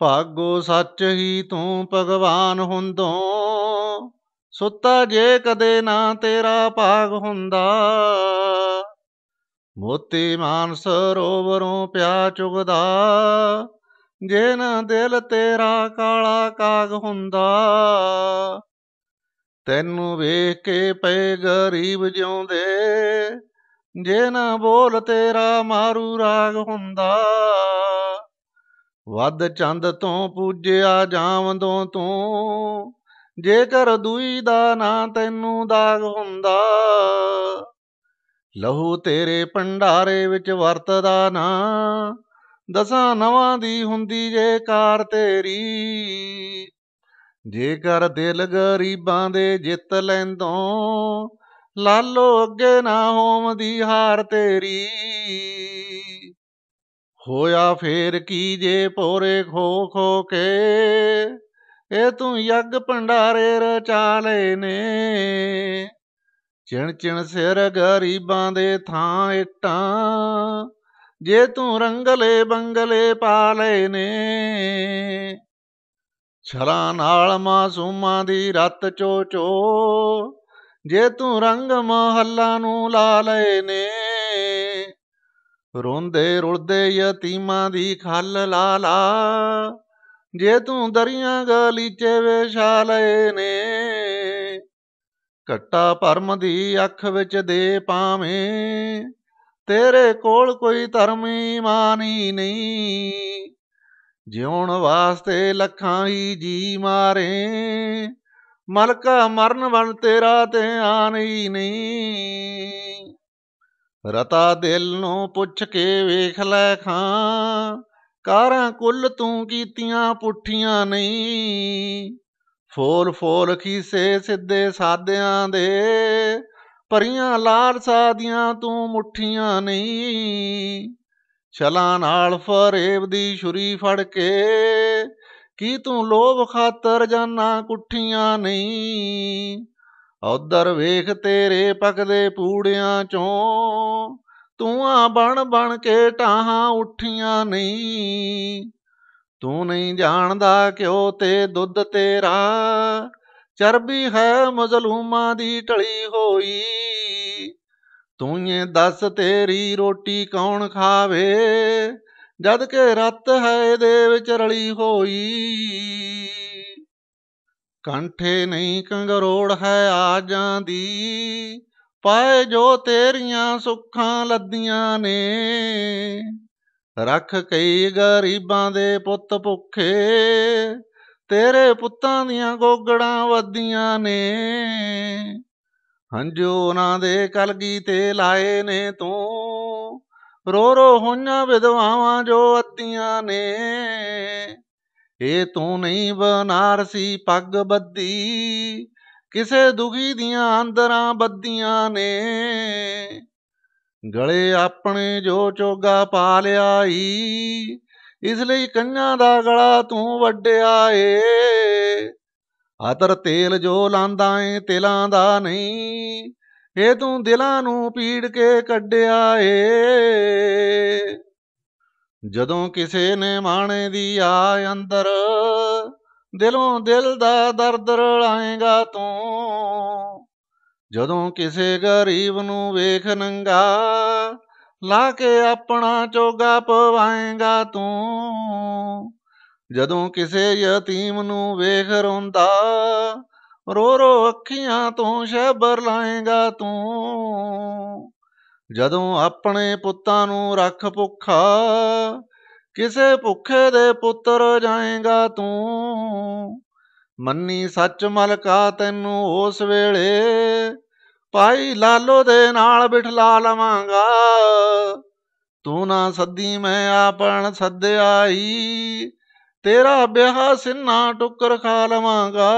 ਭਾਗੋ ਸੱਚ ਹੀ ਤੂੰ ਭਗਵਾਨ ਹੁੰਦੋਂ ਸੁੱਤਾ ਜੇ ਕਦੇ ਨਾ ਤੇਰਾ ਭਾਗ ਹੁੰਦਾ ਮੋਤੀ ਮਾਨ ਸਰੋਵਰੋਂ ਪਿਆ ਚੁਗਦਾ ਜੇ ਨਾ ਦਿਲ ਤੇਰਾ ਕਾਲਾ ਕਾਗ ਹੁੰਦਾ ਤੈਨੂੰ ਵੇਖ ਕੇ ਪਏ ਗਰੀਬ ਜਿਉਂਦੇ ਜੇ ਨਾ ਬੋਲ ਤੇਰਾ ਮਾਰੂ ਰਾਗ ਹੁੰਦਾ ਵੱਧ ਚੰਦ ਤੋਂ ਪੂਜਿਆ ਜਾਵੰਦੋਂ ਤੂੰ ਜੇਕਰ ਦੁਈ ਦਾ ਨਾ ਤੈਨੂੰ ਦਾਗ ਹੁੰਦਾ ਲਹੂ ਤੇਰੇ ਪੰਡਾਰੇ ਵਿੱਚ ਵਰਤਦਾ ਨਾ ਦਸਾਂ ਨਵਾਂ ਦੀ ਹੁੰਦੀ ਜੇ ਕਾਰ ਤੇਰੀ ਜੇਕਰ ਦਿਲ ਗਰੀਬਾਂ ਦੇ ਜਿੱਤ ਲੈਂਦੋਂ ਲਾਲੋ ਅੱਗੇ ਨਾ ਹੋਵਦੀ ਹਾਰ ਤੇਰੀ ਹੋਇਆ ਫੇਰ ਕੀ ਜੇ ਪੋਰੇ ਖੋ ਖੋ ਕੇ ਇਹ ਤੂੰ ਯੱਗ ਭੰਡਾਰੇ ਰਚਾ ਲੈ ਨੇ ਚਿਣ ਚਿਣ ਸਿਰ ਗਰੀਬਾਂ ਦੇ ਥਾਂ ਇਟਾਂ ਜੇ ਤੂੰ ਰੰਗਲੇ ਬੰਗਲੇ ਪਾ ਲੈ ਨੇ ਛਲਾਂ ਨਾਲ ਮਾਸੂਮਾਂ ਦੀ ਰਤ ਚੋ ਚੋ ਜੇ ਤੂੰ ਰੰਗ ਮਹੱਲਾ ਨੂੰ ਲਾ ਲੈ ਨੇ ਰੋਂਦੇ ਰੁਲਦੇ ਯਤੀਮਾਂ ਦੀ ਖੱਲ ਲਾਲਾ ਜੇ ਤੂੰ ਦਰੀਆਂ ਗਲੀਚੇ ਵੇਸ਼ਾ ਲਏ ਨੇ ਕੱਟਾ ਪਰਮ ਦੀ ਅੱਖ ਵਿੱਚ ਦੇ ਪਾਵੇਂ ਤੇਰੇ ਕੋਲ ਕੋਈ ਧਰਮ ਮਾਨੀ ਨਹੀਂ ਜਿਉਣ ਵਾਸਤੇ ਲੱਖਾਂ ਹੀ ਜੀ ਮਾਰੇ ਮਲਕਾ ਮਰਨ ਵਣ ਤੇਰਾ ਤੇ ਹੀ ਨਹੀਂ ਰਤਾ ਦਿਲ ਨੂੰ ਪੁੱਛ ਕੇ ਵੇਖ ਲੈ ਖਾਂ ਕਾਰਾਂ ਕੁੱਲ ਤੂੰ ਕੀਤੀਆਂ ਪੁੱਠੀਆਂ ਨਹੀਂ ਫੋਲ ਫੋਲ ਖੀਸੇ ਸਿੱਧੇ ਸਾਧਿਆਂ ਦੇ ਪਰੀਆਂ ਲਾਲ ਸਾਧੀਆਂ ਤੂੰ ਮੁੱਠੀਆਂ ਨਹੀਂ ਛਲਾਂ ਨਾਲ ਫਰੇਬ ਦੀ ਛੁਰੀ ਫੜ ਕੇ ਕੀ ਤੂੰ ਲੋਭ ਖਾਤਰ ਜਾਨਾਂ ਕੁੱਠੀਆਂ ਨਹੀਂ ਉਧਰ ਵੇਖ ਤੇਰੇ ਪਕਦੇ ਪੂੜਿਆਂ ਚੋਂ ਤੂੰ ਆ ਬਣ ਬਣ ਕੇ ਟਾਹਾਂ ਉੱਠੀਆਂ ਨਹੀਂ ਤੂੰ ਨਹੀਂ ਜਾਣਦਾ ਕਿਉ ਤੇ ਦੁੱਧ ਤੇਰਾ ਚਰਬੀ ਹੈ ਮਜ਼ਲੂਮਾਂ ਦੀ ਟਲੀ ਹੋਈ ਤੂੰ ਇਹ ਦੱਸ ਤੇਰੀ ਰੋਟੀ ਕੌਣ ਖਾਵੇ ਜਦ ਕਿ ਰਤ ਹੈ ਇਹਦੇ ਵਿੱਚ ਰਲੀ ਹੋਈ ਕੰਠੇ ਨਹੀਂ ਕੰਗਰੋੜ ਹੈ ਆਜਾਂ ਦੀ ਪਾਏ ਜੋ ਤੇਰੀਆਂ ਸੁੱਖਾਂ ਲੱਦੀਆਂ ਨੇ ਰੱਖ ਕਈ ਗਰੀਬਾਂ ਦੇ ਪੁੱਤ ਭੁੱਖੇ ਤੇਰੇ ਪੁੱਤਾਂ ਦੀਆਂ ਗੋਗੜਾਂ ਵੱਦੀਆਂ ਨੇ ਹੰਝੂ ਉਹਨਾਂ ਦੇ ਕਲਗੀ ਤੇ ਲਾਏ ਨੇ ਤੂੰ ਰੋ ਰੋ ਹੋਈਆਂ ਵਿਧਵਾਵਾਂ ਜੋ ਅੱਤੀਆਂ ਨੇ ਏ ਤੂੰ ਨਹੀਂ ਬਨਾਰਸੀ ਪੱਗ ਬੱਦੀ ਕਿਸੇ ਦੁਖੀ ਦੀਆਂ ਅੰਦਰਾਂ ਬੱਦੀਆਂ ਨੇ ਗਲੇ ਆਪਣੇ ਜੋ ਚੋਗਾ ਪਾ ਲਿਆ ਈ ਇਸ ਲਈ ਕੰਨਾਂ ਦਾ ਗਲਾ ਤੂੰ ਵੱਡਿਆ ਏ ਆਤਰ ਤੇਲ ਜੋ ਲਾਂਦਾ ਏ ਤਿਲਾਂ ਦਾ ਨਹੀਂ ਏ ਤੂੰ ਦਿਲਾਂ ਨੂੰ ਪੀੜ ਕੇ ਕੱਢਿਆ ਏ ਜਦੋਂ ਕਿਸੇ ਨੇ ਮਾਣੇ ਦੀ ਆ ਅੰਦਰ ਦਿਲੋਂ ਦਿਲ ਦਾ ਦਰਦ ਰਲਾਏਗਾ ਤੂੰ ਜਦੋਂ ਕਿਸੇ ਗਰੀਬ ਨੂੰ ਵੇਖ ਨੰਗਾ ਲਾ ਕੇ ਆਪਣਾ ਚੋਗਾ ਪਵਾਏਗਾ ਤੂੰ ਜਦੋਂ ਕਿਸੇ ਯਤੀਮ ਨੂੰ ਵੇਖ ਰੋਂਦਾ ਰੋ ਰੋ ਅੱਖੀਆਂ ਤੋਂ ਸ਼ਬਰ ਲਾਏਗਾ ਤੂੰ ਜਦੋਂ ਆਪਣੇ ਪੁੱਤਾਂ ਨੂੰ ਰੱਖ ਭੁੱਖਾ ਕਿਸੇ ਭੁੱਖੇ ਦੇ ਪੁੱਤਰ ਜਾਏਗਾ ਤੂੰ ਮੰਨੀ ਸੱਚ ਮਲਕਾ ਤੈਨੂੰ ਉਸ ਵੇਲੇ ਪਾਈ ਲਾਲੋ ਦੇ ਨਾਲ ਬਿਠਲਾ ਲਵਾਂਗਾ ਤੂੰ ਨਾ ਸੱਦੀ ਮੈਂ ਆਪਣ ਸੱਦਿਆਈ ਤੇਰਾ ਬਿਆਹ ਸਿੰਨਾ ਟੁੱਕਰ ਖਾ ਲਵਾਂਗਾ